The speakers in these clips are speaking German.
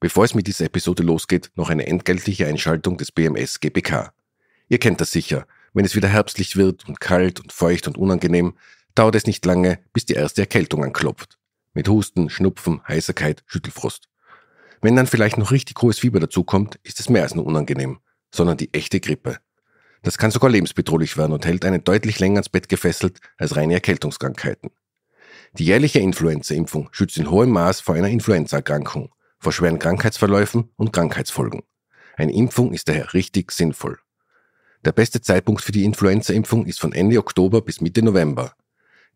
Bevor es mit dieser Episode losgeht, noch eine entgeltliche Einschaltung des BMS GBK. Ihr kennt das sicher. Wenn es wieder herbstlich wird und kalt und feucht und unangenehm, dauert es nicht lange, bis die erste Erkältung anklopft. Mit Husten, Schnupfen, Heiserkeit, Schüttelfrost. Wenn dann vielleicht noch richtig hohes Fieber dazukommt, ist es mehr als nur unangenehm, sondern die echte Grippe. Das kann sogar lebensbedrohlich werden und hält einen deutlich länger ans Bett gefesselt als reine Erkältungskrankheiten. Die jährliche Influenza-Impfung schützt in hohem Maß vor einer Influenza-Erkrankung vor schweren Krankheitsverläufen und Krankheitsfolgen. Eine Impfung ist daher richtig sinnvoll. Der beste Zeitpunkt für die Influenza-Impfung ist von Ende Oktober bis Mitte November.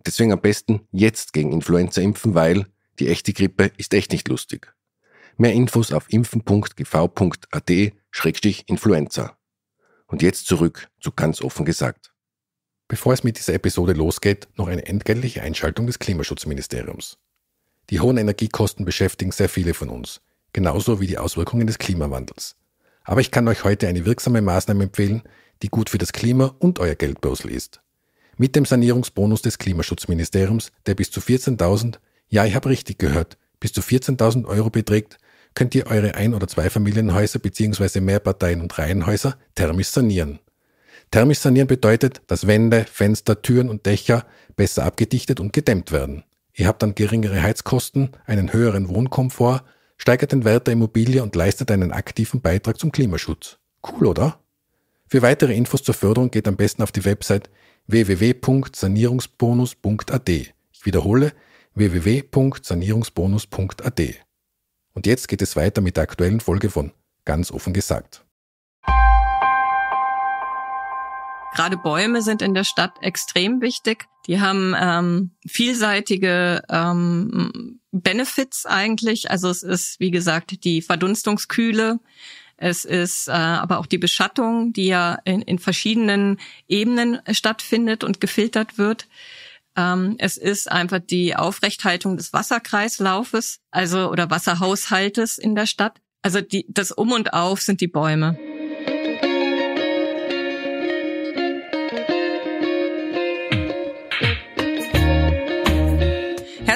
Deswegen am besten jetzt gegen Influenza impfen, weil die echte Grippe ist echt nicht lustig. Mehr Infos auf impfen.gv.at-influenza. Und jetzt zurück zu ganz offen gesagt. Bevor es mit dieser Episode losgeht, noch eine entgeltliche Einschaltung des Klimaschutzministeriums. Die hohen Energiekosten beschäftigen sehr viele von uns, genauso wie die Auswirkungen des Klimawandels. Aber ich kann euch heute eine wirksame Maßnahme empfehlen, die gut für das Klima und euer Geldbörsel ist. Mit dem Sanierungsbonus des Klimaschutzministeriums, der bis zu 14.000, ja ich habe richtig gehört, bis zu 14.000 Euro beträgt, könnt ihr eure Ein- oder Zweifamilienhäuser bzw. Mehrparteien- und Reihenhäuser thermisch sanieren. Thermisch sanieren bedeutet, dass Wände, Fenster, Türen und Dächer besser abgedichtet und gedämmt werden. Ihr habt dann geringere Heizkosten, einen höheren Wohnkomfort, steigert den Wert der Immobilie und leistet einen aktiven Beitrag zum Klimaschutz. Cool, oder? Für weitere Infos zur Förderung geht am besten auf die Website www.sanierungsbonus.at. Ich wiederhole www.sanierungsbonus.at. Und jetzt geht es weiter mit der aktuellen Folge von Ganz offen gesagt. Gerade Bäume sind in der Stadt extrem wichtig. Die haben ähm, vielseitige ähm, Benefits eigentlich. Also es ist, wie gesagt, die Verdunstungskühle. Es ist äh, aber auch die Beschattung, die ja in, in verschiedenen Ebenen stattfindet und gefiltert wird. Ähm, es ist einfach die Aufrechthaltung des Wasserkreislaufes, also oder Wasserhaushaltes in der Stadt. Also die, das Um und Auf sind die Bäume.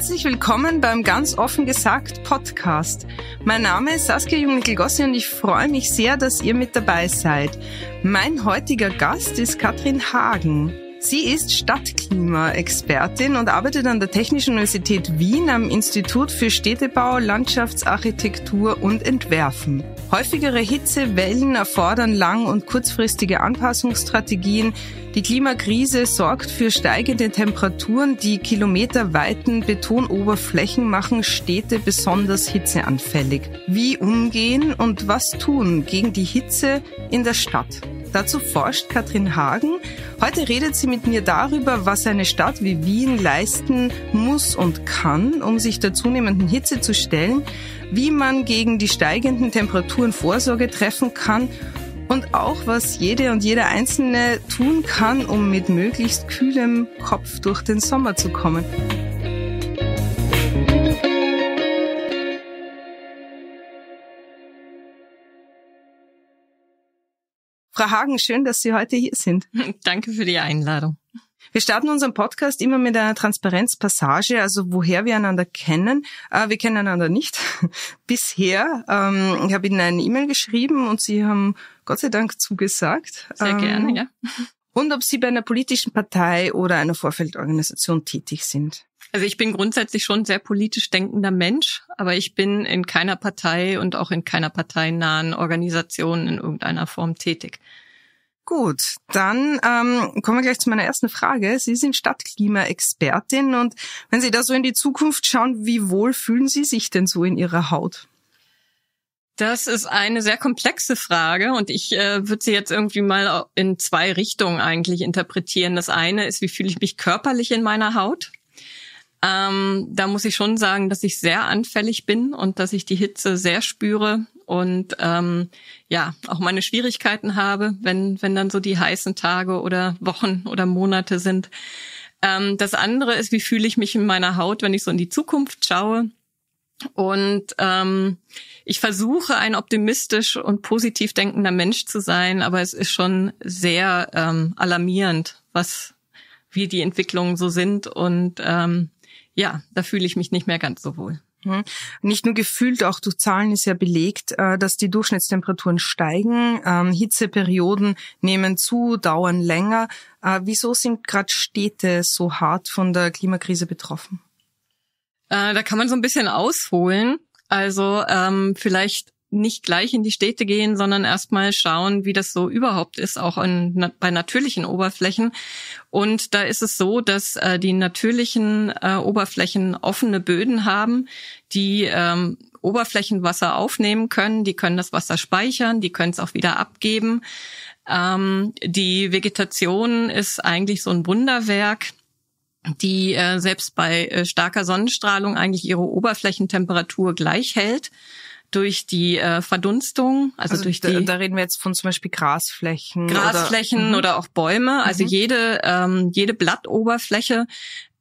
Herzlich willkommen beim ganz offen gesagt Podcast. Mein Name ist Saskia Jungnickel-Gossi und ich freue mich sehr, dass ihr mit dabei seid. Mein heutiger Gast ist Katrin Hagen. Sie ist Stadtklima-Expertin und arbeitet an der Technischen Universität Wien am Institut für Städtebau, Landschaftsarchitektur und Entwerfen. Häufigere Hitzewellen erfordern lang- und kurzfristige Anpassungsstrategien. Die Klimakrise sorgt für steigende Temperaturen, die kilometerweiten Betonoberflächen machen Städte besonders hitzeanfällig. Wie umgehen und was tun gegen die Hitze in der Stadt? Dazu forscht Katrin Hagen. Heute redet sie mit mir darüber, was eine Stadt wie Wien leisten muss und kann, um sich der zunehmenden Hitze zu stellen, wie man gegen die steigenden Temperaturen Vorsorge treffen kann und auch, was jede und jeder Einzelne tun kann, um mit möglichst kühlem Kopf durch den Sommer zu kommen. Frau Hagen, schön, dass Sie heute hier sind. Danke für die Einladung. Wir starten unseren Podcast immer mit einer Transparenzpassage, also woher wir einander kennen. Ah, wir kennen einander nicht bisher. Ähm, ich habe Ihnen eine E-Mail geschrieben und Sie haben Gott sei Dank zugesagt. Sehr ähm, gerne, ja. Und ob Sie bei einer politischen Partei oder einer Vorfeldorganisation tätig sind. Also ich bin grundsätzlich schon sehr politisch denkender Mensch, aber ich bin in keiner Partei und auch in keiner parteinahen Organisation in irgendeiner Form tätig. Gut, dann ähm, kommen wir gleich zu meiner ersten Frage. Sie sind Stadtklima-Expertin und wenn Sie da so in die Zukunft schauen, wie wohl fühlen Sie sich denn so in Ihrer Haut? Das ist eine sehr komplexe Frage und ich äh, würde sie jetzt irgendwie mal in zwei Richtungen eigentlich interpretieren. Das eine ist, wie fühle ich mich körperlich in meiner Haut? Ähm, da muss ich schon sagen, dass ich sehr anfällig bin und dass ich die Hitze sehr spüre und ähm, ja auch meine Schwierigkeiten habe, wenn wenn dann so die heißen Tage oder Wochen oder Monate sind. Ähm, das andere ist, wie fühle ich mich in meiner Haut, wenn ich so in die Zukunft schaue. Und ähm, ich versuche, ein optimistisch und positiv denkender Mensch zu sein, aber es ist schon sehr ähm, alarmierend, was wie die Entwicklungen so sind. Und ähm, ja, da fühle ich mich nicht mehr ganz so wohl. Mhm. Nicht nur gefühlt, auch durch Zahlen ist ja belegt, äh, dass die Durchschnittstemperaturen steigen, ähm, Hitzeperioden nehmen zu, dauern länger. Äh, wieso sind gerade Städte so hart von der Klimakrise betroffen? Äh, da kann man so ein bisschen ausholen. Also ähm, vielleicht nicht gleich in die Städte gehen, sondern erstmal schauen, wie das so überhaupt ist, auch in, bei natürlichen Oberflächen. Und da ist es so, dass äh, die natürlichen äh, Oberflächen offene Böden haben, die ähm, Oberflächenwasser aufnehmen können, die können das Wasser speichern, die können es auch wieder abgeben. Ähm, die Vegetation ist eigentlich so ein Wunderwerk die äh, selbst bei äh, starker Sonnenstrahlung eigentlich ihre Oberflächentemperatur gleich hält durch die äh, Verdunstung, also, also durch die. Da reden wir jetzt von zum Beispiel Grasflächen. Grasflächen oder, mhm. oder auch Bäume. Also mhm. jede, ähm, jede Blattoberfläche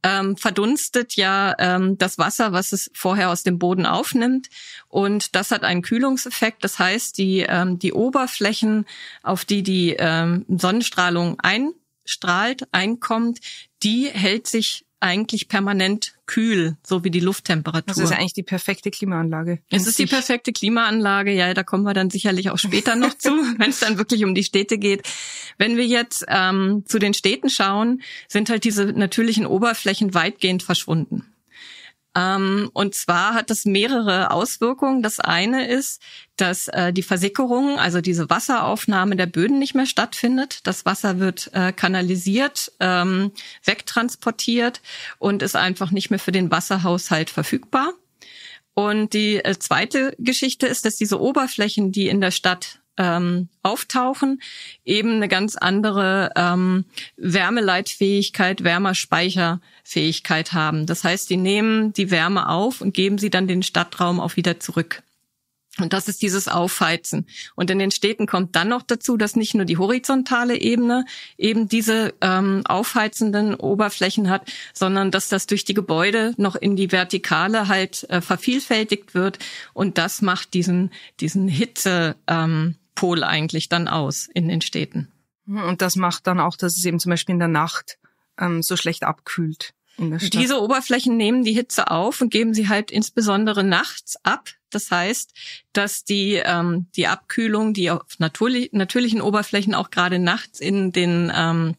ähm, verdunstet ja ähm, das Wasser, was es vorher aus dem Boden aufnimmt. Und das hat einen Kühlungseffekt. Das heißt, die, ähm, die Oberflächen, auf die die ähm, Sonnenstrahlung einstrahlt, einkommt, die hält sich eigentlich permanent kühl, so wie die Lufttemperatur. Das ist eigentlich die perfekte Klimaanlage. Es ist die perfekte Klimaanlage, ja, da kommen wir dann sicherlich auch später noch zu, wenn es dann wirklich um die Städte geht. Wenn wir jetzt ähm, zu den Städten schauen, sind halt diese natürlichen Oberflächen weitgehend verschwunden. Ähm, und zwar hat das mehrere Auswirkungen. Das eine ist, dass äh, die Versickerung, also diese Wasseraufnahme der Böden nicht mehr stattfindet. Das Wasser wird äh, kanalisiert, ähm, wegtransportiert und ist einfach nicht mehr für den Wasserhaushalt verfügbar. Und die äh, zweite Geschichte ist, dass diese Oberflächen, die in der Stadt ähm, auftauchen, eben eine ganz andere ähm, Wärmeleitfähigkeit, Wärmespeicherfähigkeit haben. Das heißt, die nehmen die Wärme auf und geben sie dann den Stadtraum auch wieder zurück. Und das ist dieses Aufheizen. Und in den Städten kommt dann noch dazu, dass nicht nur die horizontale Ebene eben diese ähm, aufheizenden Oberflächen hat, sondern dass das durch die Gebäude noch in die Vertikale halt äh, vervielfältigt wird. Und das macht diesen, diesen Hitze. Ähm, Pol eigentlich dann aus in den Städten. Mhm, und das macht dann auch, dass es eben zum Beispiel in der Nacht ähm, so schlecht abkühlt. In der Stadt. Diese Oberflächen nehmen die Hitze auf und geben sie halt insbesondere nachts ab. Das heißt, dass die, ähm, die Abkühlung, die auf natürlich, natürlichen Oberflächen auch gerade nachts in den ähm,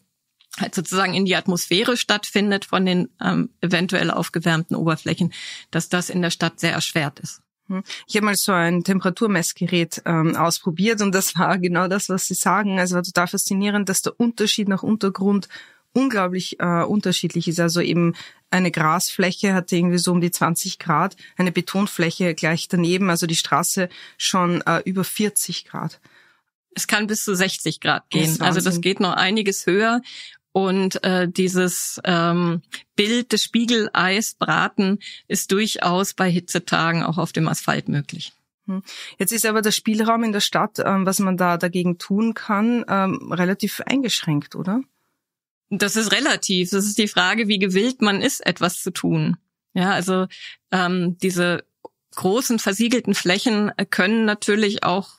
halt sozusagen in die Atmosphäre stattfindet von den ähm, eventuell aufgewärmten Oberflächen, dass das in der Stadt sehr erschwert ist. Hm. Ich habe mal so ein Temperaturmessgerät ähm, ausprobiert und das war genau das, was Sie sagen. Also war total faszinierend, dass der Unterschied nach Untergrund unglaublich äh, unterschiedlich ist. Also eben eine Grasfläche hatte irgendwie so um die 20 Grad, eine Betonfläche gleich daneben, also die Straße schon äh, über 40 Grad. Es kann bis zu 60 Grad gehen. Das also das geht noch einiges höher. Und äh, dieses ähm, Bild des Spiegeleisbraten ist durchaus bei Hitzetagen auch auf dem Asphalt möglich. Hm. Jetzt ist aber der Spielraum in der Stadt, ähm, was man da dagegen tun kann, ähm, relativ eingeschränkt, oder? Das ist relativ. Das ist die Frage, wie gewillt man ist, etwas zu tun. Ja, also ähm, diese großen versiegelten Flächen äh, können natürlich auch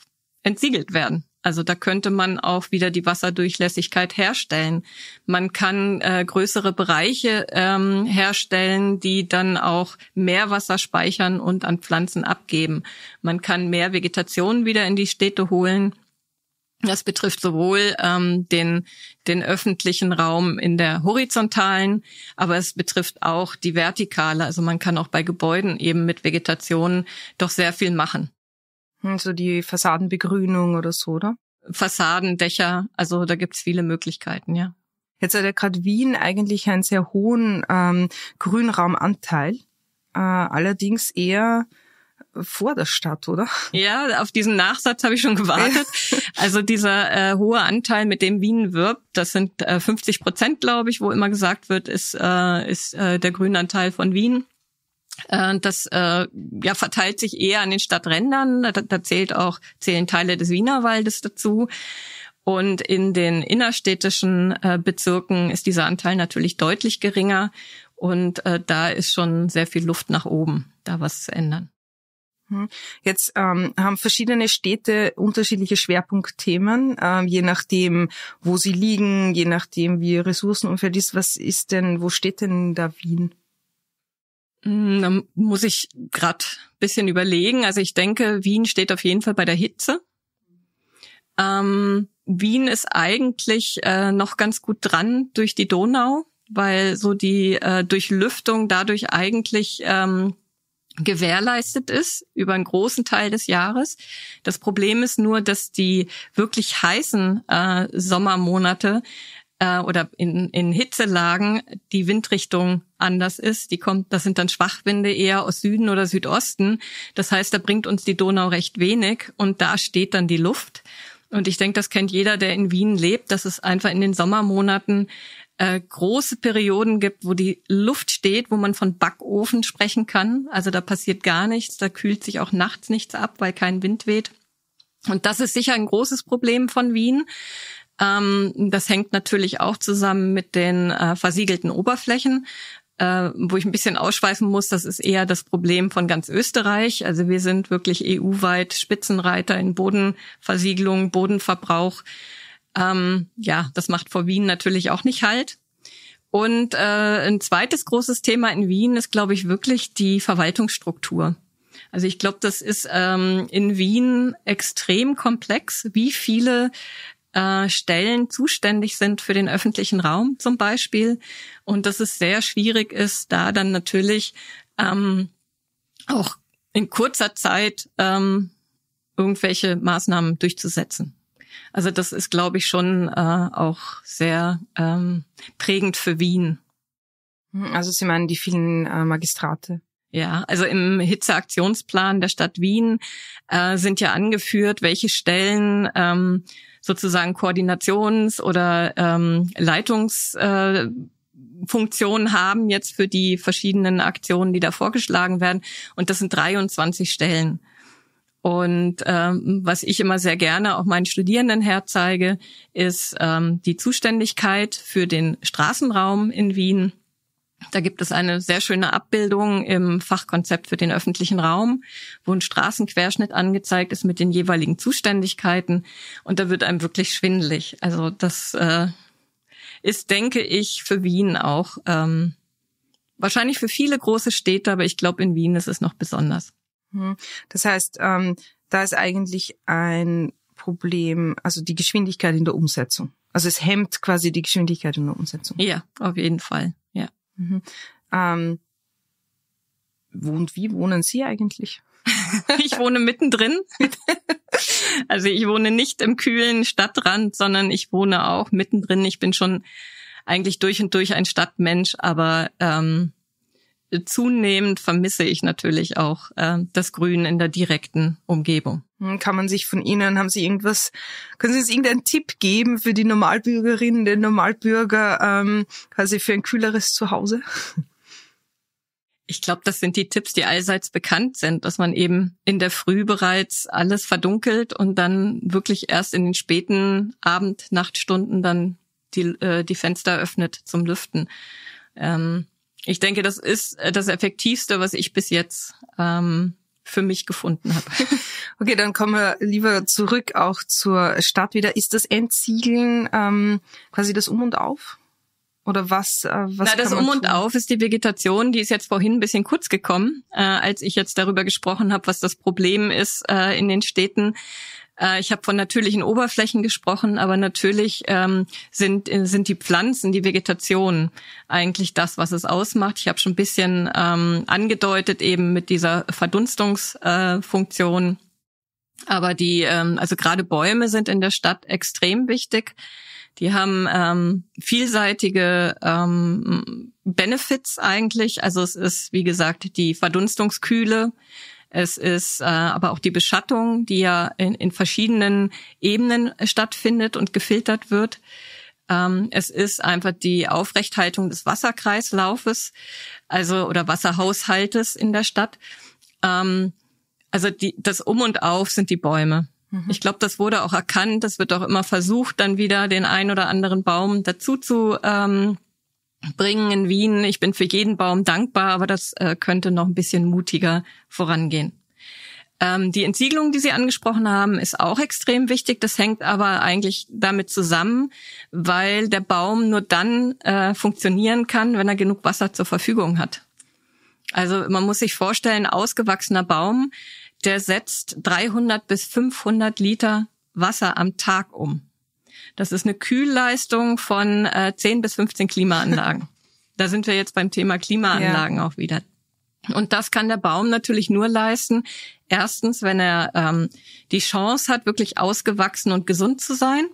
entsiegelt werden. Also da könnte man auch wieder die Wasserdurchlässigkeit herstellen. Man kann äh, größere Bereiche ähm, herstellen, die dann auch mehr Wasser speichern und an Pflanzen abgeben. Man kann mehr Vegetation wieder in die Städte holen. Das betrifft sowohl ähm, den, den öffentlichen Raum in der horizontalen, aber es betrifft auch die vertikale. Also man kann auch bei Gebäuden eben mit Vegetation doch sehr viel machen. Hm, so die Fassadenbegrünung oder so, oder? Fassaden, Dächer, also da gibt's viele Möglichkeiten, ja. Jetzt hat ja gerade Wien eigentlich einen sehr hohen ähm, Grünraumanteil, äh, allerdings eher vor der Stadt, oder? Ja, auf diesen Nachsatz habe ich schon gewartet. also dieser äh, hohe Anteil, mit dem Wien wirbt, das sind äh, 50 Prozent, glaube ich, wo immer gesagt wird, ist, äh, ist äh, der Grünanteil von Wien. Äh, das äh, ja, verteilt sich eher an den Stadträndern. Da, da zählt auch, zählen Teile des Wienerwaldes dazu. Und in den innerstädtischen äh, Bezirken ist dieser Anteil natürlich deutlich geringer. Und äh, da ist schon sehr viel Luft nach oben, da was zu ändern. Hm. Jetzt ähm, haben verschiedene Städte unterschiedliche Schwerpunktthemen, ähm, je nachdem, wo sie liegen, je nachdem, wie ihr Ressourcenumfeld ist. Was ist denn, wo steht denn da Wien? Mm, da muss ich gerade bisschen überlegen. Also ich denke, Wien steht auf jeden Fall bei der Hitze. Ähm, Wien ist eigentlich äh, noch ganz gut dran durch die Donau, weil so die äh, Durchlüftung dadurch eigentlich ähm, gewährleistet ist über einen großen Teil des Jahres. Das Problem ist nur, dass die wirklich heißen äh, Sommermonate äh, oder in, in Hitzelagen die Windrichtung anders ist. Die kommt, das sind dann Schwachwinde eher aus Süden oder Südosten. Das heißt, da bringt uns die Donau recht wenig und da steht dann die Luft. Und ich denke, das kennt jeder, der in Wien lebt, dass es einfach in den Sommermonaten äh, große Perioden gibt, wo die Luft steht, wo man von Backofen sprechen kann. Also da passiert gar nichts, da kühlt sich auch nachts nichts ab, weil kein Wind weht. Und das ist sicher ein großes Problem von Wien. Ähm, das hängt natürlich auch zusammen mit den äh, versiegelten Oberflächen. Äh, wo ich ein bisschen ausschweifen muss, das ist eher das Problem von ganz Österreich. Also wir sind wirklich EU-weit Spitzenreiter in Bodenversiegelung, Bodenverbrauch. Ähm, ja, das macht vor Wien natürlich auch nicht halt. Und äh, ein zweites großes Thema in Wien ist, glaube ich, wirklich die Verwaltungsstruktur. Also ich glaube, das ist ähm, in Wien extrem komplex, wie viele äh, Stellen zuständig sind für den öffentlichen Raum zum Beispiel und dass es sehr schwierig ist, da dann natürlich ähm, auch in kurzer Zeit ähm, irgendwelche Maßnahmen durchzusetzen. Also das ist, glaube ich, schon äh, auch sehr ähm, prägend für Wien. Mhm, also Sie meinen die vielen äh, Magistrate? Ja, also im Hitzeaktionsplan der Stadt Wien äh, sind ja angeführt, welche Stellen ähm, sozusagen Koordinations- oder ähm, Leitungsfunktionen äh, haben jetzt für die verschiedenen Aktionen, die da vorgeschlagen werden. Und das sind 23 Stellen. Und ähm, was ich immer sehr gerne auch meinen Studierenden herzeige, ist ähm, die Zuständigkeit für den Straßenraum in Wien da gibt es eine sehr schöne Abbildung im Fachkonzept für den öffentlichen Raum, wo ein Straßenquerschnitt angezeigt ist mit den jeweiligen Zuständigkeiten. Und da wird einem wirklich schwindelig. Also das äh, ist, denke ich, für Wien auch ähm, wahrscheinlich für viele große Städte, aber ich glaube, in Wien ist es noch besonders. Mhm. Das heißt, ähm, da ist eigentlich ein Problem, also die Geschwindigkeit in der Umsetzung. Also es hemmt quasi die Geschwindigkeit in der Umsetzung. Ja, auf jeden Fall. Ja. Mhm. Ähm, wo und wie wohnen Sie eigentlich? ich wohne mittendrin. also ich wohne nicht im kühlen Stadtrand, sondern ich wohne auch mittendrin. Ich bin schon eigentlich durch und durch ein Stadtmensch, aber ähm, zunehmend vermisse ich natürlich auch äh, das Grün in der direkten Umgebung. Hm, kann man sich von Ihnen, haben Sie irgendwas, können Sie uns irgendeinen Tipp geben für die Normalbürgerinnen, den Normalbürger, ähm, quasi für ein kühleres Zuhause? Ich glaube, das sind die Tipps, die allseits bekannt sind, dass man eben in der Früh bereits alles verdunkelt und dann wirklich erst in den späten Abend, Nachtstunden dann die, äh, die Fenster öffnet zum Lüften. Ähm, ich denke, das ist äh, das Effektivste, was ich bis jetzt ähm, für mich gefunden habe. Okay, dann kommen wir lieber zurück auch zur Stadt wieder. Ist das Entsiegeln ähm, quasi das Um und Auf? Oder was? Äh, was Na, das Um und tun? Auf ist die Vegetation, die ist jetzt vorhin ein bisschen kurz gekommen, äh, als ich jetzt darüber gesprochen habe, was das Problem ist äh, in den Städten. Äh, ich habe von natürlichen Oberflächen gesprochen, aber natürlich ähm, sind, äh, sind die Pflanzen, die Vegetation eigentlich das, was es ausmacht. Ich habe schon ein bisschen ähm, angedeutet eben mit dieser Verdunstungsfunktion. Äh, aber die, ähm, also gerade Bäume sind in der Stadt extrem wichtig. Die haben ähm, vielseitige ähm, Benefits eigentlich. Also es ist, wie gesagt, die Verdunstungskühle es ist äh, aber auch die Beschattung, die ja in, in verschiedenen Ebenen stattfindet und gefiltert wird. Ähm, es ist einfach die Aufrechthaltung des Wasserkreislaufes, also oder Wasserhaushaltes in der Stadt. Ähm, also die, das Um und Auf sind die Bäume. Mhm. Ich glaube, das wurde auch erkannt. Das wird auch immer versucht, dann wieder den ein oder anderen Baum dazu zu ähm, bringen in Wien. Ich bin für jeden Baum dankbar, aber das äh, könnte noch ein bisschen mutiger vorangehen. Ähm, die Entsiegelung, die Sie angesprochen haben, ist auch extrem wichtig. Das hängt aber eigentlich damit zusammen, weil der Baum nur dann äh, funktionieren kann, wenn er genug Wasser zur Verfügung hat. Also man muss sich vorstellen, ausgewachsener Baum, der setzt 300 bis 500 Liter Wasser am Tag um. Das ist eine Kühlleistung von äh, 10 bis 15 Klimaanlagen. da sind wir jetzt beim Thema Klimaanlagen ja. auch wieder. Und das kann der Baum natürlich nur leisten. Erstens, wenn er ähm, die Chance hat, wirklich ausgewachsen und gesund zu sein.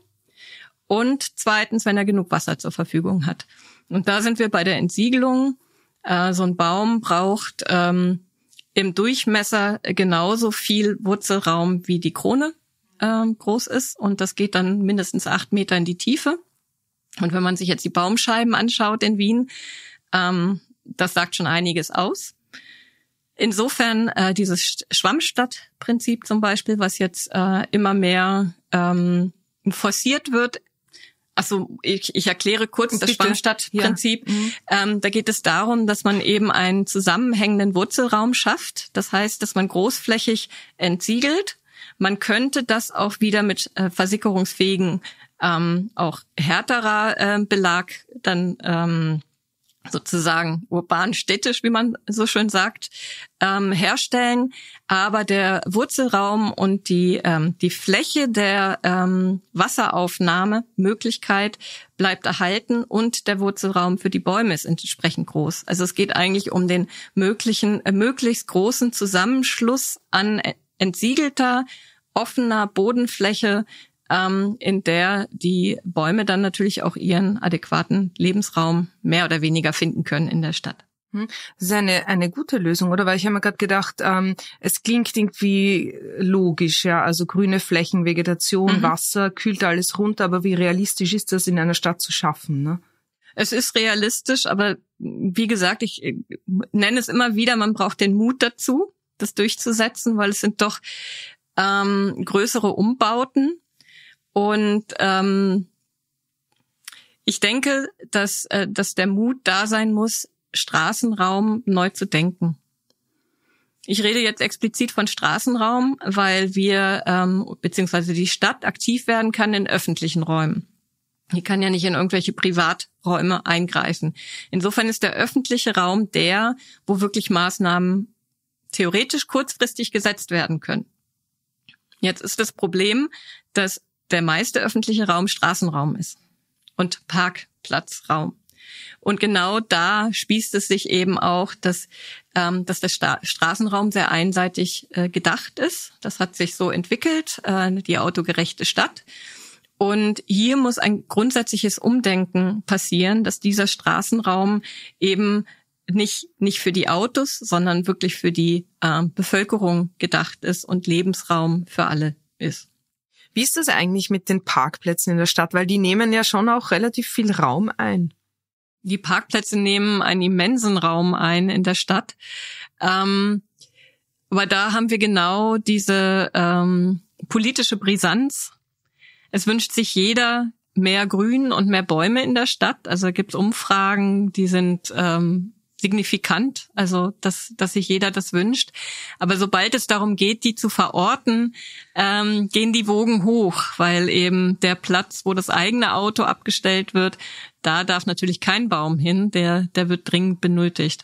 Und zweitens, wenn er genug Wasser zur Verfügung hat. Und da sind wir bei der Entsiegelung. Äh, so ein Baum braucht ähm, im Durchmesser genauso viel Wurzelraum wie die Krone. Ähm, groß ist und das geht dann mindestens acht Meter in die Tiefe. Und wenn man sich jetzt die Baumscheiben anschaut in Wien, ähm, das sagt schon einiges aus. Insofern äh, dieses Schwammstadtprinzip zum Beispiel, was jetzt äh, immer mehr ähm, forciert wird. Also ich, ich erkläre kurz Bitte. das Schwammstadtprinzip. Ja. Mhm. Ähm, da geht es darum, dass man eben einen zusammenhängenden Wurzelraum schafft. Das heißt, dass man großflächig entsiegelt man könnte das auch wieder mit äh, versickerungsfähigen, ähm, auch härterer äh, Belag dann ähm, sozusagen urban-städtisch, wie man so schön sagt, ähm, herstellen. Aber der Wurzelraum und die, ähm, die Fläche der ähm, Wasseraufnahmemöglichkeit bleibt erhalten und der Wurzelraum für die Bäume ist entsprechend groß. Also es geht eigentlich um den möglichen, äh, möglichst großen Zusammenschluss an äh, entsiegelter, offener Bodenfläche, ähm, in der die Bäume dann natürlich auch ihren adäquaten Lebensraum mehr oder weniger finden können in der Stadt. Hm. Das ist eine, eine gute Lösung, oder? Weil ich habe mir gerade gedacht, ähm, es klingt irgendwie logisch, ja. Also grüne Flächen, Vegetation, mhm. Wasser, kühlt alles runter, aber wie realistisch ist das in einer Stadt zu schaffen, ne? Es ist realistisch, aber wie gesagt, ich äh, nenne es immer wieder, man braucht den Mut dazu das durchzusetzen, weil es sind doch ähm, größere Umbauten. Und ähm, ich denke, dass, äh, dass der Mut da sein muss, Straßenraum neu zu denken. Ich rede jetzt explizit von Straßenraum, weil wir ähm, beziehungsweise die Stadt aktiv werden kann in öffentlichen Räumen. Die kann ja nicht in irgendwelche Privaträume eingreifen. Insofern ist der öffentliche Raum der, wo wirklich Maßnahmen theoretisch kurzfristig gesetzt werden können. Jetzt ist das Problem, dass der meiste öffentliche Raum Straßenraum ist und Parkplatzraum. Und genau da spießt es sich eben auch, dass, ähm, dass der Sta Straßenraum sehr einseitig äh, gedacht ist. Das hat sich so entwickelt, äh, die autogerechte Stadt. Und hier muss ein grundsätzliches Umdenken passieren, dass dieser Straßenraum eben nicht, nicht für die Autos, sondern wirklich für die äh, Bevölkerung gedacht ist und Lebensraum für alle ist. Wie ist das eigentlich mit den Parkplätzen in der Stadt? Weil die nehmen ja schon auch relativ viel Raum ein. Die Parkplätze nehmen einen immensen Raum ein in der Stadt. Ähm, aber da haben wir genau diese ähm, politische Brisanz. Es wünscht sich jeder mehr Grün und mehr Bäume in der Stadt. Also gibt es Umfragen, die sind ähm, signifikant, also dass, dass sich jeder das wünscht. Aber sobald es darum geht, die zu verorten, ähm, gehen die Wogen hoch, weil eben der Platz, wo das eigene Auto abgestellt wird, da darf natürlich kein Baum hin, der, der wird dringend benötigt.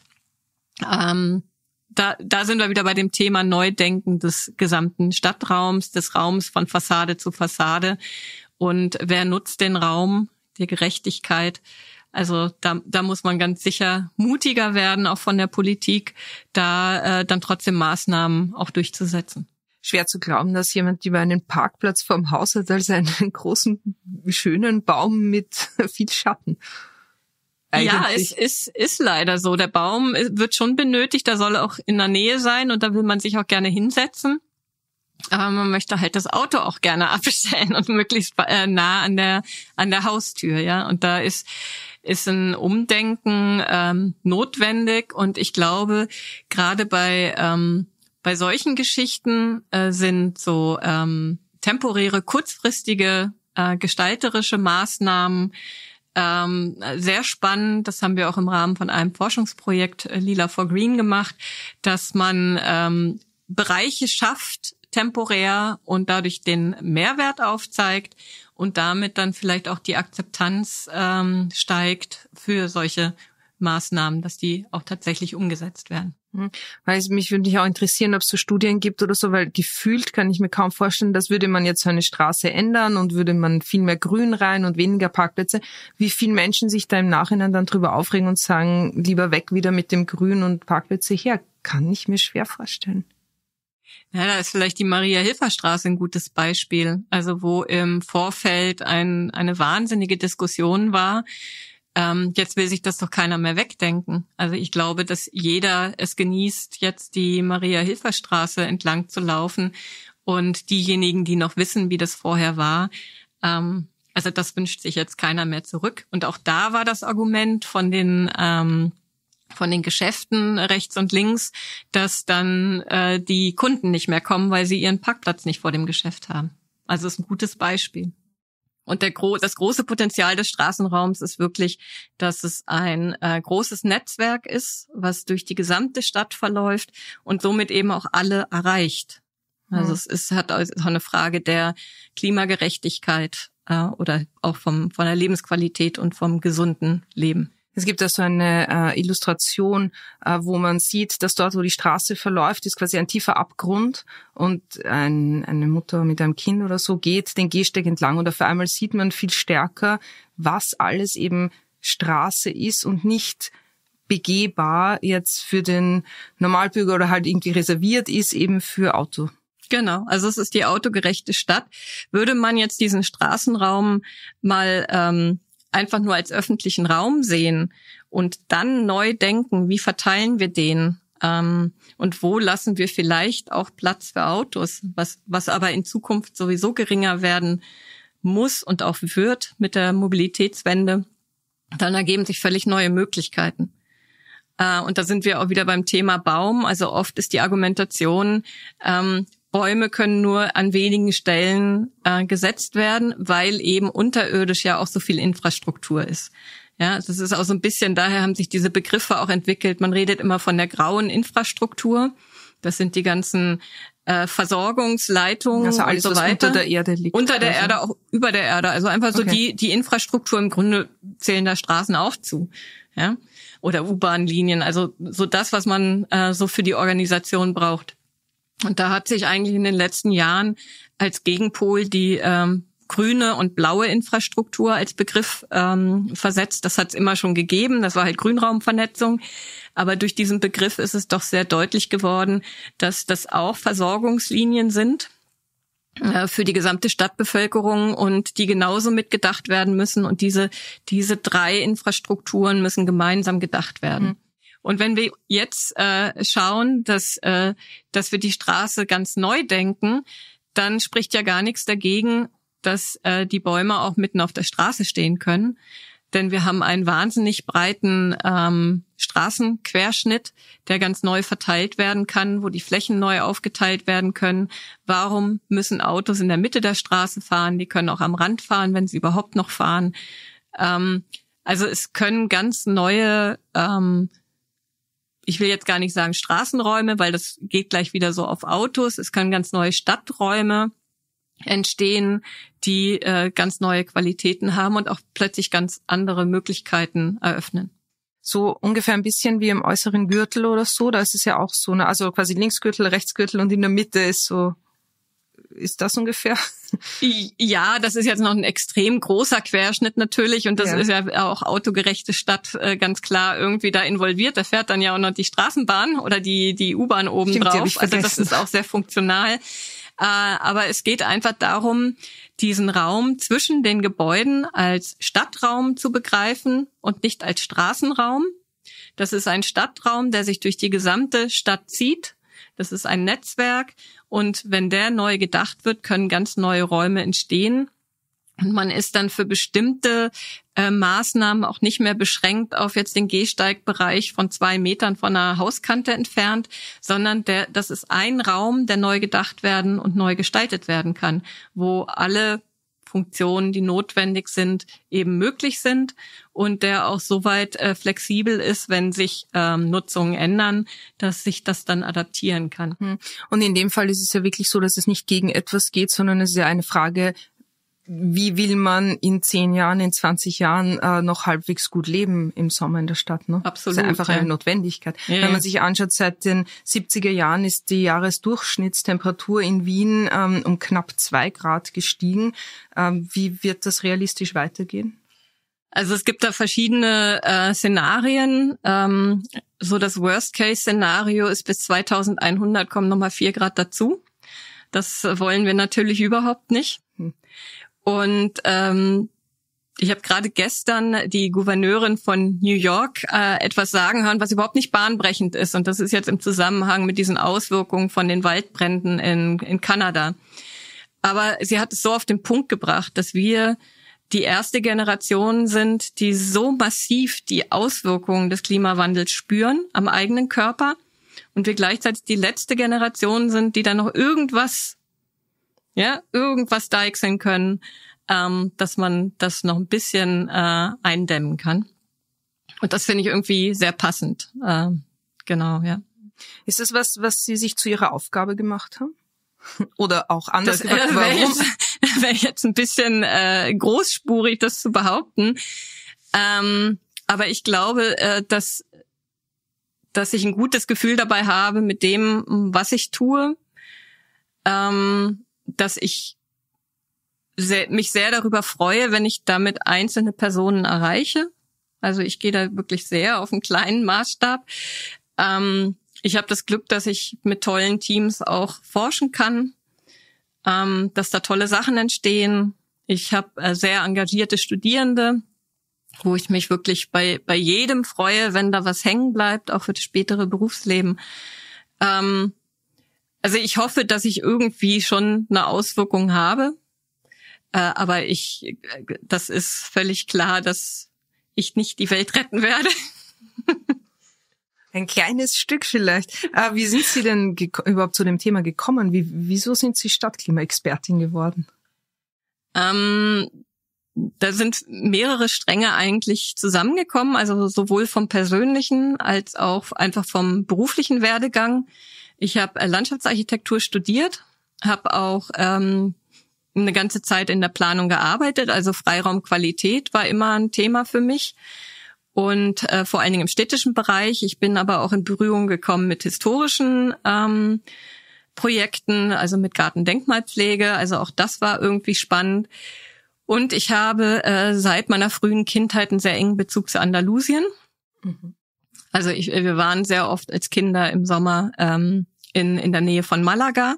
Ähm, da, da sind wir wieder bei dem Thema Neudenken des gesamten Stadtraums, des Raums von Fassade zu Fassade. Und wer nutzt den Raum, der Gerechtigkeit? Also da, da muss man ganz sicher mutiger werden, auch von der Politik, da äh, dann trotzdem Maßnahmen auch durchzusetzen. Schwer zu glauben, dass jemand über einen Parkplatz vorm Haus hat, als einen großen, schönen Baum mit viel Schatten. Eigentlich. Ja, es ist, ist leider so. Der Baum wird schon benötigt, da soll auch in der Nähe sein und da will man sich auch gerne hinsetzen. Aber man möchte halt das Auto auch gerne abstellen und möglichst äh, nah an der, an der Haustür, ja. Und da ist ist ein Umdenken ähm, notwendig. Und ich glaube, gerade bei, ähm, bei solchen Geschichten äh, sind so ähm, temporäre, kurzfristige äh, gestalterische Maßnahmen ähm, sehr spannend. Das haben wir auch im Rahmen von einem Forschungsprojekt äh, Lila for Green gemacht, dass man ähm, Bereiche schafft, temporär und dadurch den Mehrwert aufzeigt und damit dann vielleicht auch die Akzeptanz ähm, steigt für solche Maßnahmen, dass die auch tatsächlich umgesetzt werden. Mhm. Weil es mich würde mich auch interessieren, ob es so Studien gibt oder so, weil gefühlt kann ich mir kaum vorstellen, das würde man jetzt so eine Straße ändern und würde man viel mehr Grün rein und weniger Parkplätze, wie viel Menschen sich da im Nachhinein dann drüber aufregen und sagen, lieber weg wieder mit dem Grün und Parkplätze her, kann ich mir schwer vorstellen. Ja, da ist vielleicht die Maria-Hilfer-Straße ein gutes Beispiel. Also wo im Vorfeld ein, eine wahnsinnige Diskussion war. Ähm, jetzt will sich das doch keiner mehr wegdenken. Also ich glaube, dass jeder es genießt, jetzt die Maria-Hilfer-Straße entlang zu laufen. Und diejenigen, die noch wissen, wie das vorher war, ähm, also das wünscht sich jetzt keiner mehr zurück. Und auch da war das Argument von den ähm, von den Geschäften rechts und links, dass dann äh, die Kunden nicht mehr kommen, weil sie ihren Parkplatz nicht vor dem Geschäft haben. Also ist ein gutes Beispiel. Und der gro das große Potenzial des Straßenraums ist wirklich, dass es ein äh, großes Netzwerk ist, was durch die gesamte Stadt verläuft und somit eben auch alle erreicht. Also es ist, hat auch also eine Frage der Klimagerechtigkeit äh, oder auch vom, von der Lebensqualität und vom gesunden Leben. Es gibt also eine äh, Illustration, äh, wo man sieht, dass dort, wo die Straße verläuft, ist quasi ein tiefer Abgrund und ein, eine Mutter mit einem Kind oder so geht den Gehsteig entlang und auf einmal sieht man viel stärker, was alles eben Straße ist und nicht begehbar jetzt für den Normalbürger oder halt irgendwie reserviert ist eben für Auto. Genau, also es ist die autogerechte Stadt. Würde man jetzt diesen Straßenraum mal ähm, einfach nur als öffentlichen Raum sehen und dann neu denken, wie verteilen wir den ähm, und wo lassen wir vielleicht auch Platz für Autos, was, was aber in Zukunft sowieso geringer werden muss und auch wird mit der Mobilitätswende, dann ergeben sich völlig neue Möglichkeiten. Äh, und da sind wir auch wieder beim Thema Baum. Also oft ist die Argumentation, ähm, Bäume können nur an wenigen Stellen äh, gesetzt werden, weil eben unterirdisch ja auch so viel Infrastruktur ist. Ja, das ist auch so ein bisschen, daher haben sich diese Begriffe auch entwickelt. Man redet immer von der grauen Infrastruktur. Das sind die ganzen äh, Versorgungsleitungen also alles, und so weiter. unter der Erde liegt. Unter der also. Erde, auch über der Erde. Also einfach so okay. die, die Infrastruktur im Grunde zählen da Straßen auch zu. Ja? Oder U-Bahn-Linien. Also so das, was man äh, so für die Organisation braucht. Und da hat sich eigentlich in den letzten Jahren als Gegenpol die ähm, grüne und blaue Infrastruktur als Begriff ähm, versetzt. Das hat es immer schon gegeben. Das war halt Grünraumvernetzung. Aber durch diesen Begriff ist es doch sehr deutlich geworden, dass das auch Versorgungslinien sind äh, für die gesamte Stadtbevölkerung und die genauso mitgedacht werden müssen. Und diese, diese drei Infrastrukturen müssen gemeinsam gedacht werden. Mhm. Und wenn wir jetzt äh, schauen, dass, äh, dass wir die Straße ganz neu denken, dann spricht ja gar nichts dagegen, dass äh, die Bäume auch mitten auf der Straße stehen können. Denn wir haben einen wahnsinnig breiten ähm, Straßenquerschnitt, der ganz neu verteilt werden kann, wo die Flächen neu aufgeteilt werden können. Warum müssen Autos in der Mitte der Straße fahren? Die können auch am Rand fahren, wenn sie überhaupt noch fahren. Ähm, also es können ganz neue ähm, ich will jetzt gar nicht sagen Straßenräume, weil das geht gleich wieder so auf Autos. Es können ganz neue Stadträume entstehen, die äh, ganz neue Qualitäten haben und auch plötzlich ganz andere Möglichkeiten eröffnen. So ungefähr ein bisschen wie im äußeren Gürtel oder so. Da ist es ja auch so, ne? also quasi Linksgürtel, Rechtsgürtel und in der Mitte ist so ist das ungefähr? Ja, das ist jetzt noch ein extrem großer Querschnitt natürlich und das ja. ist ja auch autogerechte Stadt äh, ganz klar irgendwie da involviert. Da fährt dann ja auch noch die Straßenbahn oder die, die U-Bahn oben Stimmt, drauf. Also das ist auch sehr funktional. Äh, aber es geht einfach darum, diesen Raum zwischen den Gebäuden als Stadtraum zu begreifen und nicht als Straßenraum. Das ist ein Stadtraum, der sich durch die gesamte Stadt zieht. Das ist ein Netzwerk und wenn der neu gedacht wird, können ganz neue Räume entstehen. Und man ist dann für bestimmte äh, Maßnahmen auch nicht mehr beschränkt auf jetzt den Gehsteigbereich von zwei Metern von einer Hauskante entfernt, sondern der, das ist ein Raum, der neu gedacht werden und neu gestaltet werden kann, wo alle Funktionen, die notwendig sind, eben möglich sind und der auch soweit äh, flexibel ist, wenn sich ähm, Nutzungen ändern, dass sich das dann adaptieren kann. Hm. Und in dem Fall ist es ja wirklich so, dass es nicht gegen etwas geht, sondern es ist ja eine Frage, wie will man in zehn Jahren, in 20 Jahren äh, noch halbwegs gut leben im Sommer in der Stadt? Ne? Absolut. Das ist einfach ja. eine Notwendigkeit. Ja. Wenn man sich anschaut, seit den 70er Jahren ist die Jahresdurchschnittstemperatur in Wien ähm, um knapp zwei Grad gestiegen. Ähm, wie wird das realistisch weitergehen? Also es gibt da verschiedene äh, Szenarien. Ähm, so das Worst-Case-Szenario ist bis 2100 kommen nochmal vier Grad dazu. Das wollen wir natürlich überhaupt nicht. Hm. Und ähm, ich habe gerade gestern die Gouverneurin von New York äh, etwas sagen hören, was überhaupt nicht bahnbrechend ist. Und das ist jetzt im Zusammenhang mit diesen Auswirkungen von den Waldbränden in, in Kanada. Aber sie hat es so auf den Punkt gebracht, dass wir die erste Generation sind, die so massiv die Auswirkungen des Klimawandels spüren am eigenen Körper und wir gleichzeitig die letzte Generation sind, die da noch irgendwas ja, irgendwas deichseln können, ähm, dass man das noch ein bisschen äh, eindämmen kann. Und das finde ich irgendwie sehr passend. Ähm, genau, ja. Ist das was, was Sie sich zu Ihrer Aufgabe gemacht haben? Oder auch anders? Das, äh, warum? Wäre jetzt, jetzt ein bisschen äh, großspurig, das zu behaupten. Ähm, aber ich glaube, äh, dass, dass ich ein gutes Gefühl dabei habe mit dem, was ich tue. Ähm, dass ich mich sehr darüber freue, wenn ich damit einzelne Personen erreiche. Also ich gehe da wirklich sehr auf einen kleinen Maßstab. Ähm, ich habe das Glück, dass ich mit tollen Teams auch forschen kann, ähm, dass da tolle Sachen entstehen. Ich habe äh, sehr engagierte Studierende, wo ich mich wirklich bei, bei jedem freue, wenn da was hängen bleibt, auch für das spätere Berufsleben. Ähm, also ich hoffe, dass ich irgendwie schon eine Auswirkung habe. Äh, aber ich, das ist völlig klar, dass ich nicht die Welt retten werde. Ein kleines Stück vielleicht. Äh, wie sind Sie denn überhaupt zu dem Thema gekommen? Wie, wieso sind Sie Stadtklimaexpertin geworden? Ähm, da sind mehrere Stränge eigentlich zusammengekommen, also sowohl vom persönlichen als auch einfach vom beruflichen Werdegang. Ich habe äh, Landschaftsarchitektur studiert, habe auch ähm, eine ganze Zeit in der Planung gearbeitet, also Freiraumqualität war immer ein Thema für mich und äh, vor allen Dingen im städtischen Bereich. Ich bin aber auch in Berührung gekommen mit historischen ähm, Projekten, also mit Gartendenkmalpflege. Also auch das war irgendwie spannend. Und ich habe äh, seit meiner frühen Kindheit einen sehr engen Bezug zu Andalusien. Mhm. Also ich, wir waren sehr oft als Kinder im Sommer ähm, in, in der Nähe von Malaga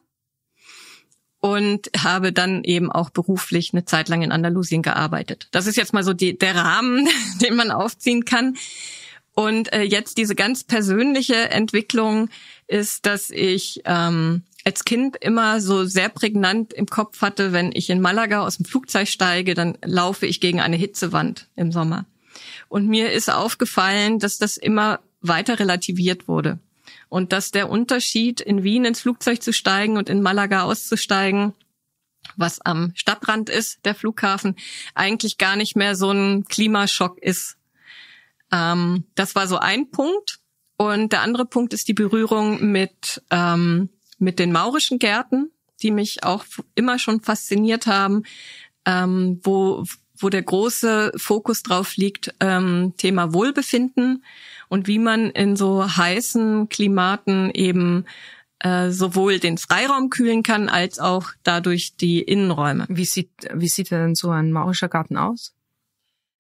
und habe dann eben auch beruflich eine Zeit lang in Andalusien gearbeitet. Das ist jetzt mal so die, der Rahmen, den man aufziehen kann. Und äh, jetzt diese ganz persönliche Entwicklung ist, dass ich ähm, als Kind immer so sehr prägnant im Kopf hatte, wenn ich in Malaga aus dem Flugzeug steige, dann laufe ich gegen eine Hitzewand im Sommer. Und mir ist aufgefallen, dass das immer weiter relativiert wurde. Und dass der Unterschied, in Wien ins Flugzeug zu steigen und in Malaga auszusteigen, was am Stadtrand ist, der Flughafen, eigentlich gar nicht mehr so ein Klimaschock ist. Ähm, das war so ein Punkt. Und der andere Punkt ist die Berührung mit, ähm, mit den maurischen Gärten, die mich auch immer schon fasziniert haben, ähm, wo, wo der große Fokus drauf liegt, ähm, Thema Wohlbefinden und wie man in so heißen Klimaten eben äh, sowohl den Freiraum kühlen kann als auch dadurch die Innenräume. Wie sieht, wie sieht denn so ein maurischer Garten aus?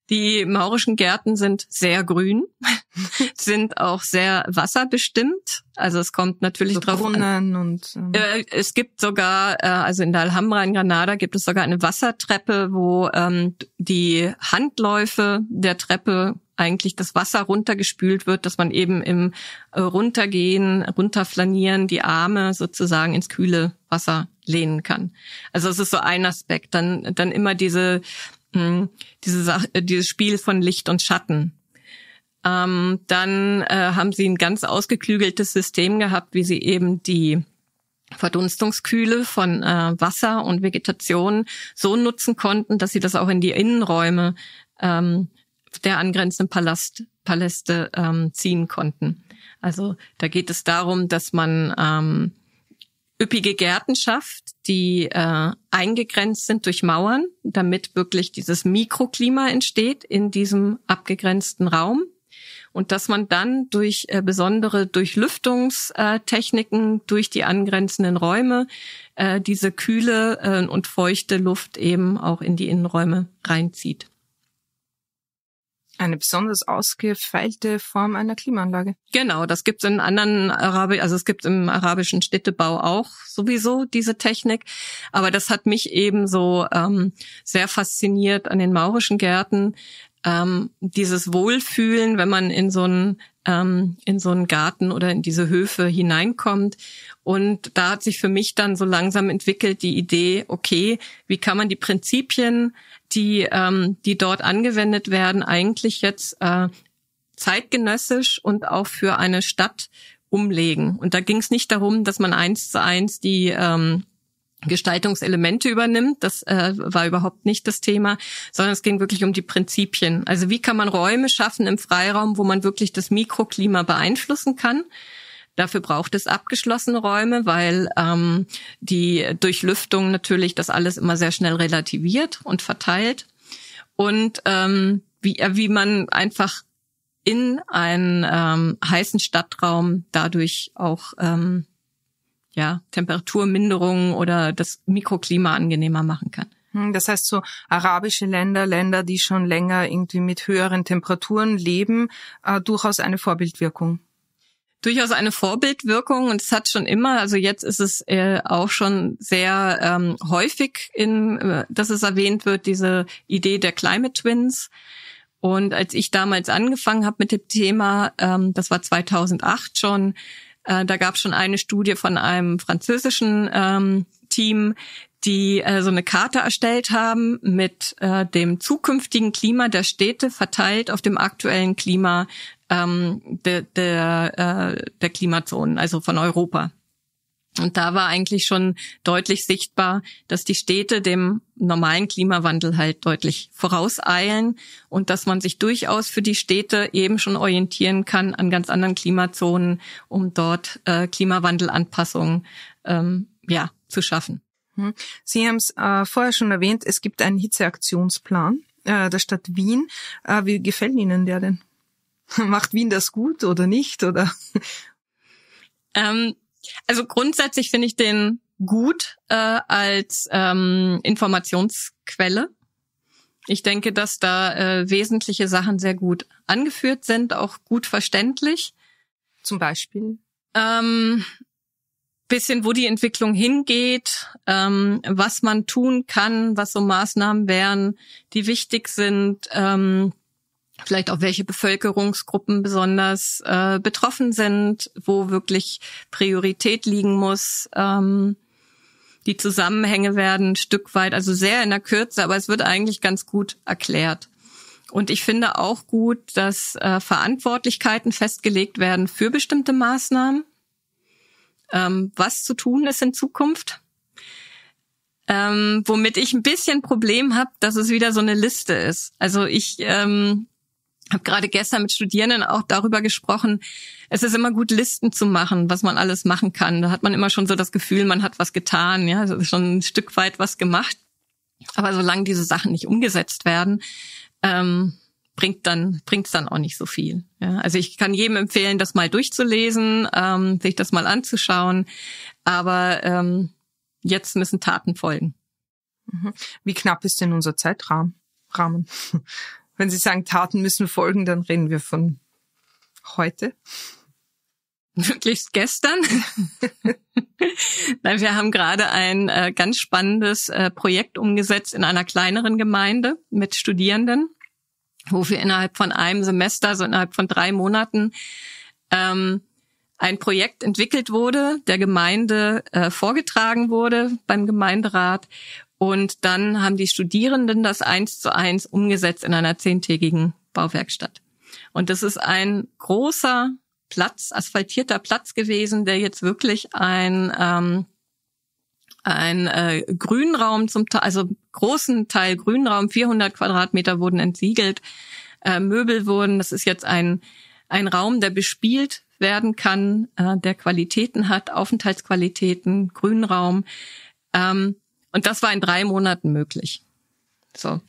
Die maurischen Gärten sind sehr grün, sind auch sehr wasserbestimmt. Also es kommt natürlich so drauf Brunnen an. Und, ähm. Äh, es gibt sogar, äh, also in der Alhambra in Granada gibt es sogar eine Wassertreppe, wo ähm, die Handläufe der Treppe eigentlich das Wasser runtergespült wird, dass man eben im äh, Runtergehen, runterflanieren, die Arme sozusagen ins kühle Wasser lehnen kann. Also es ist so ein Aspekt. Dann, dann immer diese mh, hm, diese Sache, äh, dieses Spiel von Licht und Schatten. Ähm, dann äh, haben sie ein ganz ausgeklügeltes System gehabt, wie sie eben die Verdunstungskühle von äh, Wasser und Vegetation so nutzen konnten, dass sie das auch in die Innenräume ähm, der angrenzenden Palast, Paläste ähm, ziehen konnten. Also da geht es darum, dass man ähm, üppige Gärten schafft, die äh, eingegrenzt sind durch Mauern, damit wirklich dieses Mikroklima entsteht in diesem abgegrenzten Raum. Und dass man dann durch äh, besondere Durchlüftungstechniken durch die angrenzenden Räume äh, diese kühle äh, und feuchte Luft eben auch in die Innenräume reinzieht. Eine besonders ausgefeilte Form einer Klimaanlage. Genau, das gibt es in anderen Arabi also es gibt im arabischen Städtebau auch sowieso diese Technik. Aber das hat mich eben so ähm, sehr fasziniert an den maurischen Gärten. Ähm, dieses Wohlfühlen, wenn man in so einen ähm, in so einen Garten oder in diese Höfe hineinkommt. Und da hat sich für mich dann so langsam entwickelt die Idee, okay, wie kann man die Prinzipien die, ähm, die dort angewendet werden, eigentlich jetzt äh, zeitgenössisch und auch für eine Stadt umlegen. Und da ging es nicht darum, dass man eins zu eins die ähm, Gestaltungselemente übernimmt. Das äh, war überhaupt nicht das Thema, sondern es ging wirklich um die Prinzipien. Also wie kann man Räume schaffen im Freiraum, wo man wirklich das Mikroklima beeinflussen kann? Dafür braucht es abgeschlossene Räume, weil ähm, die Durchlüftung natürlich das alles immer sehr schnell relativiert und verteilt. Und ähm, wie, äh, wie man einfach in einen ähm, heißen Stadtraum dadurch auch ähm, ja, Temperaturminderungen oder das Mikroklima angenehmer machen kann. Hm, das heißt, so arabische Länder, Länder, die schon länger irgendwie mit höheren Temperaturen leben, äh, durchaus eine Vorbildwirkung durchaus eine Vorbildwirkung und es hat schon immer, also jetzt ist es äh, auch schon sehr ähm, häufig, in, äh, dass es erwähnt wird, diese Idee der Climate Twins. Und als ich damals angefangen habe mit dem Thema, ähm, das war 2008 schon, äh, da gab es schon eine Studie von einem französischen ähm, Team, die äh, so eine Karte erstellt haben mit äh, dem zukünftigen Klima der Städte verteilt auf dem aktuellen Klima ähm, der, der, äh, der Klimazonen, also von Europa. Und da war eigentlich schon deutlich sichtbar, dass die Städte dem normalen Klimawandel halt deutlich vorauseilen und dass man sich durchaus für die Städte eben schon orientieren kann an ganz anderen Klimazonen, um dort äh, Klimawandelanpassungen ähm, ja, zu schaffen. Hm. Sie haben es äh, vorher schon erwähnt, es gibt einen Hitzeaktionsplan äh, der Stadt Wien. Äh, wie gefällt Ihnen der denn? Macht Wien das gut oder nicht? Oder? Ähm, also grundsätzlich finde ich den gut äh, als ähm, Informationsquelle. Ich denke, dass da äh, wesentliche Sachen sehr gut angeführt sind, auch gut verständlich. Zum Beispiel? Ähm, bisschen, wo die Entwicklung hingeht, ähm, was man tun kann, was so Maßnahmen wären, die wichtig sind. Ähm, vielleicht auch welche Bevölkerungsgruppen besonders äh, betroffen sind, wo wirklich Priorität liegen muss. Ähm, die Zusammenhänge werden ein Stück weit, also sehr in der Kürze, aber es wird eigentlich ganz gut erklärt. Und ich finde auch gut, dass äh, Verantwortlichkeiten festgelegt werden für bestimmte Maßnahmen, ähm, was zu tun ist in Zukunft. Ähm, womit ich ein bisschen Problem habe, dass es wieder so eine Liste ist. Also ich ähm, habe gerade gestern mit Studierenden auch darüber gesprochen, es ist immer gut, Listen zu machen, was man alles machen kann. Da hat man immer schon so das Gefühl, man hat was getan, ja, also schon ein Stück weit was gemacht. Aber solange diese Sachen nicht umgesetzt werden, ähm, bringt dann bringt's dann auch nicht so viel. Ja, also ich kann jedem empfehlen, das mal durchzulesen, ähm, sich das mal anzuschauen. Aber ähm, jetzt müssen Taten folgen. Mhm. Wie knapp ist denn unser Zeitrahmen? Rahmen? Wenn Sie sagen, Taten müssen folgen, dann reden wir von heute. Möglichst gestern. Nein, wir haben gerade ein äh, ganz spannendes äh, Projekt umgesetzt in einer kleineren Gemeinde mit Studierenden, wo wir innerhalb von einem Semester, so also innerhalb von drei Monaten, ähm, ein Projekt entwickelt wurde, der Gemeinde äh, vorgetragen wurde beim Gemeinderat und dann haben die Studierenden das eins zu eins umgesetzt in einer zehntägigen Bauwerkstatt. Und das ist ein großer Platz, asphaltierter Platz gewesen, der jetzt wirklich ein ähm, ein äh, Grünraum zum Teil, also großen Teil Grünraum, 400 Quadratmeter wurden entsiegelt, äh, Möbel wurden. Das ist jetzt ein ein Raum, der bespielt werden kann, äh, der Qualitäten hat, Aufenthaltsqualitäten, Grünraum. Ähm, und das war in drei Monaten möglich. So.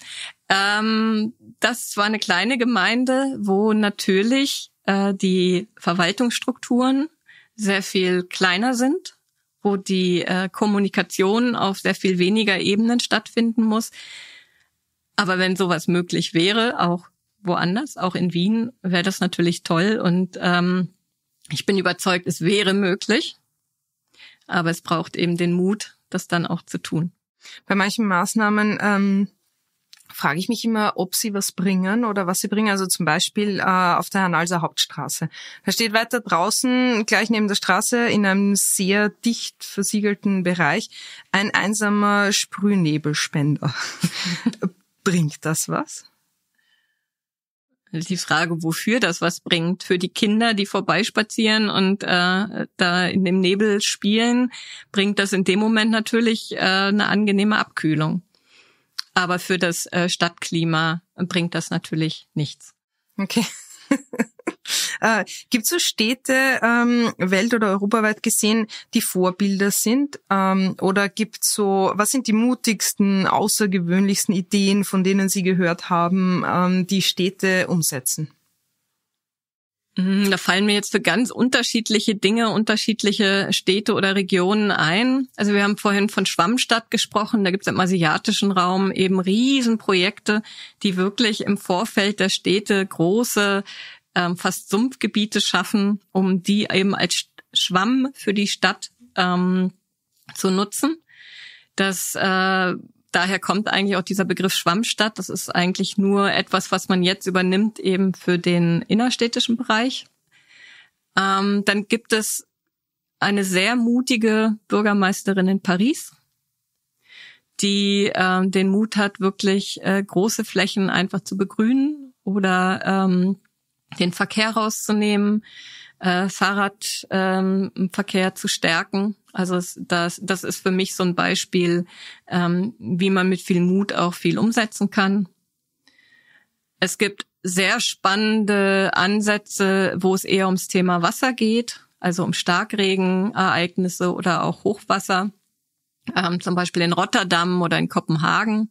Ähm, das war eine kleine Gemeinde, wo natürlich äh, die Verwaltungsstrukturen sehr viel kleiner sind, wo die äh, Kommunikation auf sehr viel weniger Ebenen stattfinden muss. Aber wenn sowas möglich wäre, auch woanders, auch in Wien, wäre das natürlich toll. Und ähm, ich bin überzeugt, es wäre möglich. Aber es braucht eben den Mut, das dann auch zu tun. Bei manchen Maßnahmen ähm, frage ich mich immer, ob sie was bringen oder was sie bringen. Also zum Beispiel äh, auf der Hanalser Hauptstraße. Da steht weiter draußen, gleich neben der Straße, in einem sehr dicht versiegelten Bereich, ein einsamer Sprühnebelspender. bringt das was? die Frage, wofür das was bringt, für die Kinder, die vorbeispazieren und äh, da in dem Nebel spielen, bringt das in dem Moment natürlich äh, eine angenehme Abkühlung. Aber für das äh, Stadtklima bringt das natürlich nichts. Okay. Äh, Gibt es so Städte ähm, welt- oder europaweit gesehen, die Vorbilder sind? Ähm, oder gibt so, was sind die mutigsten, außergewöhnlichsten Ideen, von denen Sie gehört haben, ähm, die Städte umsetzen? Mhm, da fallen mir jetzt für ganz unterschiedliche Dinge, unterschiedliche Städte oder Regionen ein. Also wir haben vorhin von Schwammstadt gesprochen. Da gibt es im asiatischen Raum eben Riesenprojekte, die wirklich im Vorfeld der Städte große ähm, fast Sumpfgebiete schaffen, um die eben als Schwamm für die Stadt ähm, zu nutzen. Das äh, daher kommt eigentlich auch dieser Begriff Schwammstadt. Das ist eigentlich nur etwas, was man jetzt übernimmt eben für den innerstädtischen Bereich. Ähm, dann gibt es eine sehr mutige Bürgermeisterin in Paris, die ähm, den Mut hat, wirklich äh, große Flächen einfach zu begrünen oder ähm, den Verkehr rauszunehmen, äh, Fahrradverkehr ähm, zu stärken. Also das, das ist für mich so ein Beispiel, ähm, wie man mit viel Mut auch viel umsetzen kann. Es gibt sehr spannende Ansätze, wo es eher ums Thema Wasser geht, also um Starkregenereignisse oder auch Hochwasser, ähm, zum Beispiel in Rotterdam oder in Kopenhagen.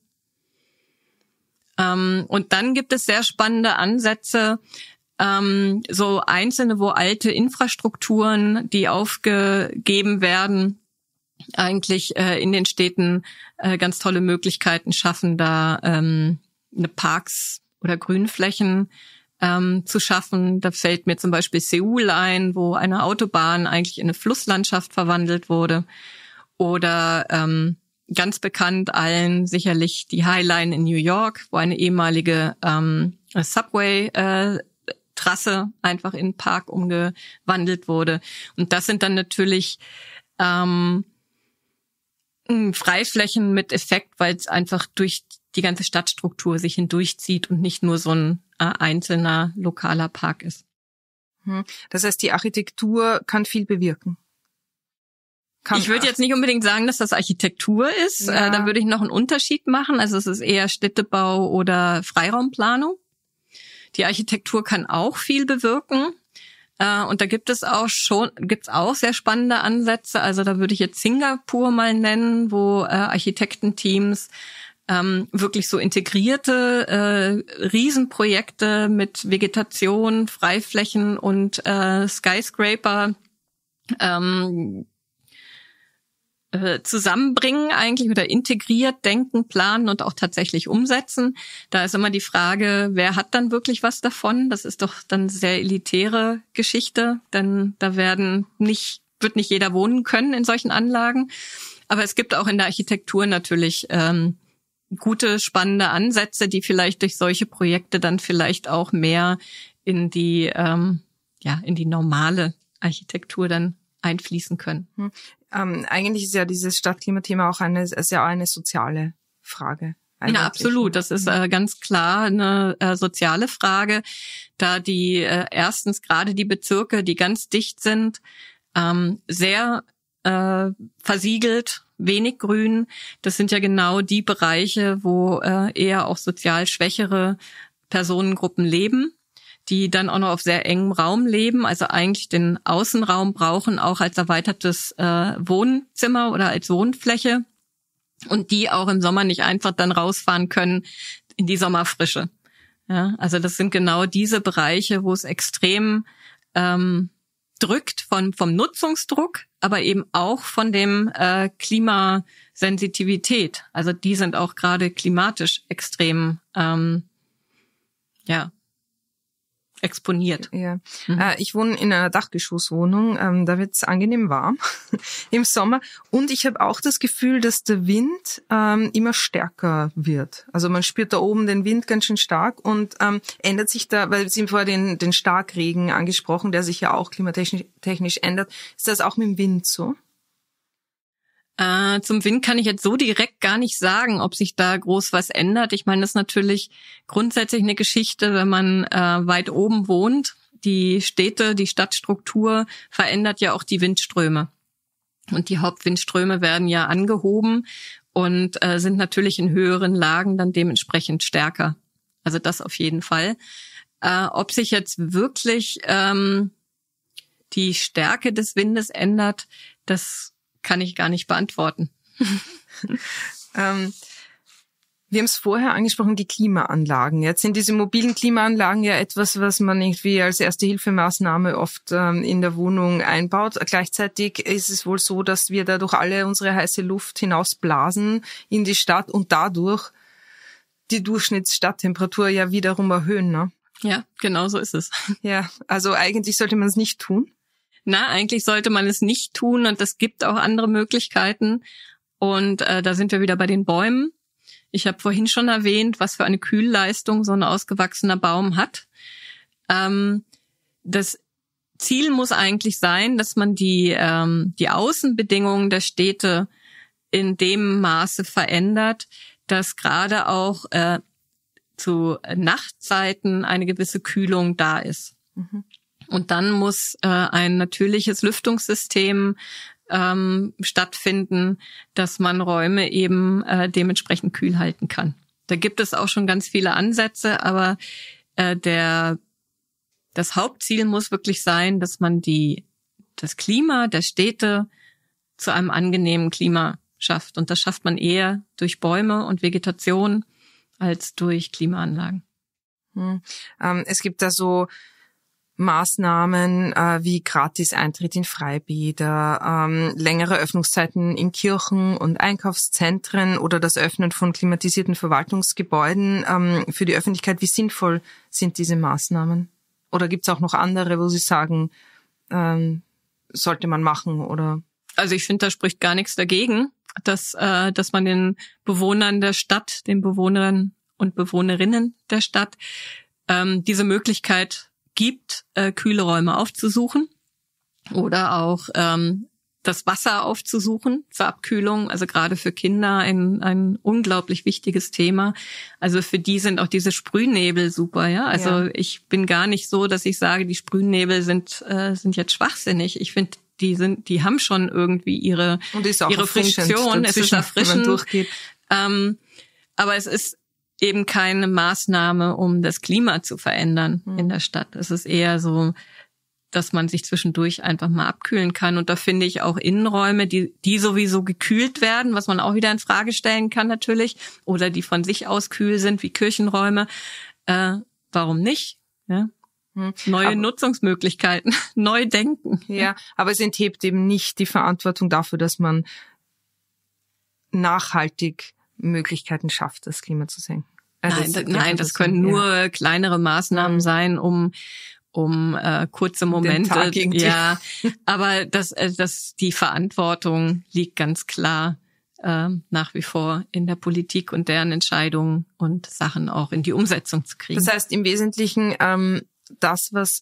Ähm, und dann gibt es sehr spannende Ansätze, ähm, so einzelne, wo alte Infrastrukturen, die aufgegeben werden, eigentlich äh, in den Städten äh, ganz tolle Möglichkeiten schaffen, da ähm, eine Parks oder Grünflächen ähm, zu schaffen. Da fällt mir zum Beispiel Seoul ein, wo eine Autobahn eigentlich in eine Flusslandschaft verwandelt wurde. Oder ähm, ganz bekannt allen sicherlich die Highline in New York, wo eine ehemalige ähm, Subway äh, Trasse einfach in Park umgewandelt wurde. Und das sind dann natürlich ähm, Freiflächen mit Effekt, weil es einfach durch die ganze Stadtstruktur sich hindurchzieht und nicht nur so ein äh, einzelner lokaler Park ist. Mhm. Das heißt, die Architektur kann viel bewirken. Kann ich würde jetzt nicht unbedingt sagen, dass das Architektur ist. Äh, ja. Äh, da würde ich noch einen Unterschied machen. Also es ist eher Städtebau oder Freiraumplanung. Die Architektur kann auch viel bewirken. Äh, und da gibt es auch schon, gibt's auch sehr spannende Ansätze. Also da würde ich jetzt Singapur mal nennen, wo äh, Architektenteams ähm, wirklich so integrierte äh, Riesenprojekte mit Vegetation, Freiflächen und äh, Skyscraper ähm, äh, zusammenbringen eigentlich oder integriert denken, planen und auch tatsächlich umsetzen. Da ist immer die Frage, wer hat dann wirklich was davon? Das ist doch dann sehr elitäre Geschichte, denn da werden nicht, wird nicht jeder wohnen können in solchen Anlagen. Aber es gibt auch in der Architektur natürlich ähm, gute, spannende Ansätze, die vielleicht durch solche Projekte dann vielleicht auch mehr in die, ähm, ja, in die normale Architektur dann einfließen können. Hm ähm, eigentlich ist ja dieses Stadtklimathema auch eine, ist ja eine soziale Frage. Ja, absolut. Das ist mhm. äh, ganz klar eine äh, soziale Frage, da die äh, erstens gerade die Bezirke, die ganz dicht sind, ähm, sehr äh, versiegelt, wenig grün. Das sind ja genau die Bereiche, wo äh, eher auch sozial schwächere Personengruppen leben die dann auch noch auf sehr engem Raum leben, also eigentlich den Außenraum brauchen, auch als erweitertes äh, Wohnzimmer oder als Wohnfläche und die auch im Sommer nicht einfach dann rausfahren können in die Sommerfrische. Ja, also das sind genau diese Bereiche, wo es extrem ähm, drückt von, vom Nutzungsdruck, aber eben auch von dem äh, Klimasensitivität. Also die sind auch gerade klimatisch extrem ähm, ja, exponiert. Ja. Mhm. Äh, ich wohne in einer Dachgeschosswohnung, ähm, da wird es angenehm warm im Sommer. Und ich habe auch das Gefühl, dass der Wind ähm, immer stärker wird. Also man spürt da oben den Wind ganz schön stark und ähm, ändert sich da, weil Sie haben vorher den, den Starkregen angesprochen, der sich ja auch klimatechnisch ändert. Ist das auch mit dem Wind so? Äh, zum Wind kann ich jetzt so direkt gar nicht sagen, ob sich da groß was ändert. Ich meine, das ist natürlich grundsätzlich eine Geschichte, wenn man äh, weit oben wohnt. Die Städte, die Stadtstruktur verändert ja auch die Windströme. Und die Hauptwindströme werden ja angehoben und äh, sind natürlich in höheren Lagen dann dementsprechend stärker. Also das auf jeden Fall. Äh, ob sich jetzt wirklich ähm, die Stärke des Windes ändert, das kann ich gar nicht beantworten. ähm, wir haben es vorher angesprochen, die Klimaanlagen. Jetzt sind diese mobilen Klimaanlagen ja etwas, was man irgendwie als erste Hilfemaßnahme oft ähm, in der Wohnung einbaut. Gleichzeitig ist es wohl so, dass wir dadurch alle unsere heiße Luft hinausblasen in die Stadt und dadurch die Durchschnittsstadttemperatur ja wiederum erhöhen. Ne? Ja, genau so ist es. Ja, also eigentlich sollte man es nicht tun na, eigentlich sollte man es nicht tun und es gibt auch andere Möglichkeiten. Und äh, da sind wir wieder bei den Bäumen. Ich habe vorhin schon erwähnt, was für eine Kühlleistung so ein ausgewachsener Baum hat. Ähm, das Ziel muss eigentlich sein, dass man die, ähm, die Außenbedingungen der Städte in dem Maße verändert, dass gerade auch äh, zu Nachtzeiten eine gewisse Kühlung da ist. Mhm. Und dann muss äh, ein natürliches Lüftungssystem ähm, stattfinden, dass man Räume eben äh, dementsprechend kühl halten kann. Da gibt es auch schon ganz viele Ansätze, aber äh, der, das Hauptziel muss wirklich sein, dass man die, das Klima der Städte zu einem angenehmen Klima schafft. Und das schafft man eher durch Bäume und Vegetation als durch Klimaanlagen. Hm. Ähm, es gibt da so Maßnahmen äh, wie Gratis-Eintritt in Freibäder, ähm, längere Öffnungszeiten in Kirchen und Einkaufszentren oder das Öffnen von klimatisierten Verwaltungsgebäuden ähm, für die Öffentlichkeit. Wie sinnvoll sind diese Maßnahmen? Oder gibt es auch noch andere, wo Sie sagen, ähm, sollte man machen? Oder also ich finde, da spricht gar nichts dagegen, dass äh, dass man den Bewohnern der Stadt, den Bewohnern und Bewohnerinnen der Stadt ähm, diese Möglichkeit gibt, äh, kühle Räume aufzusuchen oder auch ähm, das Wasser aufzusuchen zur Abkühlung. Also gerade für Kinder ein, ein unglaublich wichtiges Thema. Also für die sind auch diese Sprühnebel super, ja. Also ja. ich bin gar nicht so, dass ich sage, die Sprühnebel sind, äh, sind jetzt schwachsinnig. Ich finde, die sind, die haben schon irgendwie ihre, ihre Funktion. Es ist erfrischend. Ähm, aber es ist eben keine Maßnahme, um das Klima zu verändern mhm. in der Stadt. Es ist eher so, dass man sich zwischendurch einfach mal abkühlen kann. Und da finde ich auch Innenräume, die, die sowieso gekühlt werden, was man auch wieder in Frage stellen kann natürlich, oder die von sich aus kühl sind, wie Kirchenräume. Äh, warum nicht? Ja? Hm. Neue aber, Nutzungsmöglichkeiten, neu denken. Ja, aber es enthebt eben nicht die Verantwortung dafür, dass man nachhaltig Möglichkeiten schafft, das Klima zu senken. Äh, nein, das, nein, das können nur kleinere Maßnahmen mhm. sein, um um äh, kurze Momente. ja, aber das, äh, das, die Verantwortung liegt ganz klar äh, nach wie vor in der Politik und deren Entscheidungen und Sachen auch in die Umsetzung zu kriegen. Das heißt im Wesentlichen, ähm, das, was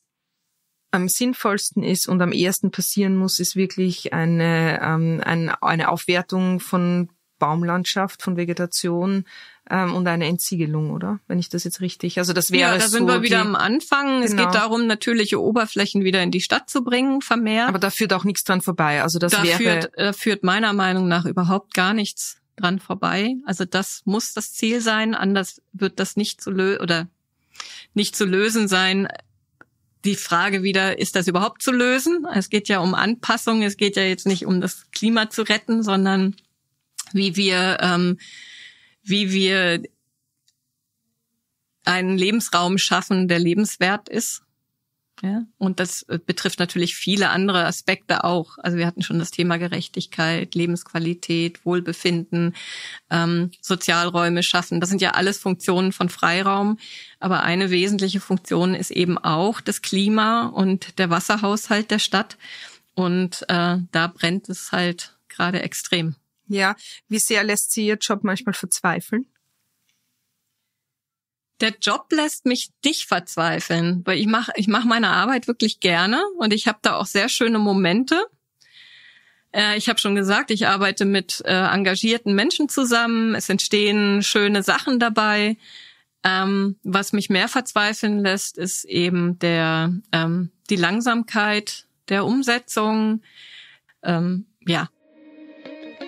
am sinnvollsten ist und am ersten passieren muss, ist wirklich eine, ähm, ein, eine Aufwertung von Baumlandschaft, von Vegetation ähm, und eine Entsiegelung, oder? Wenn ich das jetzt richtig, also das wäre so. Ja, da sind so wir wieder die, am Anfang. Genau. Es geht genau. darum, natürliche Oberflächen wieder in die Stadt zu bringen, vermehrt. Aber da führt auch nichts dran vorbei. Also das da wäre. Führt, da äh, führt meiner Meinung nach überhaupt gar nichts dran vorbei. Also das muss das Ziel sein. Anders wird das nicht zu lösen oder nicht zu lösen sein. Die Frage wieder, ist das überhaupt zu lösen? Es geht ja um Anpassung. Es geht ja jetzt nicht um das Klima zu retten, sondern wie wir, ähm, wie wir einen Lebensraum schaffen, der lebenswert ist. Ja? Und das äh, betrifft natürlich viele andere Aspekte auch. Also wir hatten schon das Thema Gerechtigkeit, Lebensqualität, Wohlbefinden, ähm, Sozialräume schaffen. Das sind ja alles Funktionen von Freiraum. Aber eine wesentliche Funktion ist eben auch das Klima und der Wasserhaushalt der Stadt. Und äh, da brennt es halt gerade extrem. Ja, wie sehr lässt Sie Ihr Job manchmal verzweifeln? Der Job lässt mich dich verzweifeln, weil ich mache ich mach meine Arbeit wirklich gerne und ich habe da auch sehr schöne Momente. Äh, ich habe schon gesagt, ich arbeite mit äh, engagierten Menschen zusammen. Es entstehen schöne Sachen dabei. Ähm, was mich mehr verzweifeln lässt, ist eben der ähm, die Langsamkeit der Umsetzung. Ähm, ja,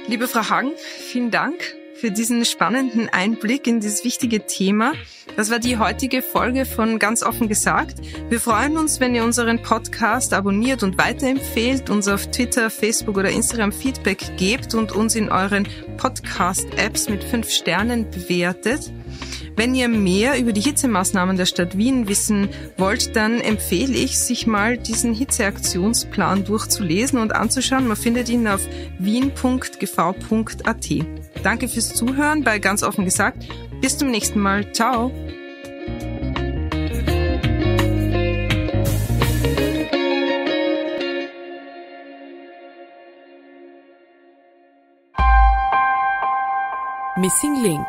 Liebe Frau Hagen, vielen Dank für diesen spannenden Einblick in dieses wichtige Thema. Das war die heutige Folge von Ganz offen gesagt. Wir freuen uns, wenn ihr unseren Podcast abonniert und weiterempfehlt, uns auf Twitter, Facebook oder Instagram Feedback gebt und uns in euren Podcast-Apps mit fünf Sternen bewertet. Wenn ihr mehr über die Hitzemaßnahmen der Stadt Wien wissen wollt, dann empfehle ich, sich mal diesen Hitzeaktionsplan durchzulesen und anzuschauen. Man findet ihn auf wien.gv.at. Danke fürs Zuhören bei Ganz offen gesagt. Bis zum nächsten Mal. Ciao. Missing Link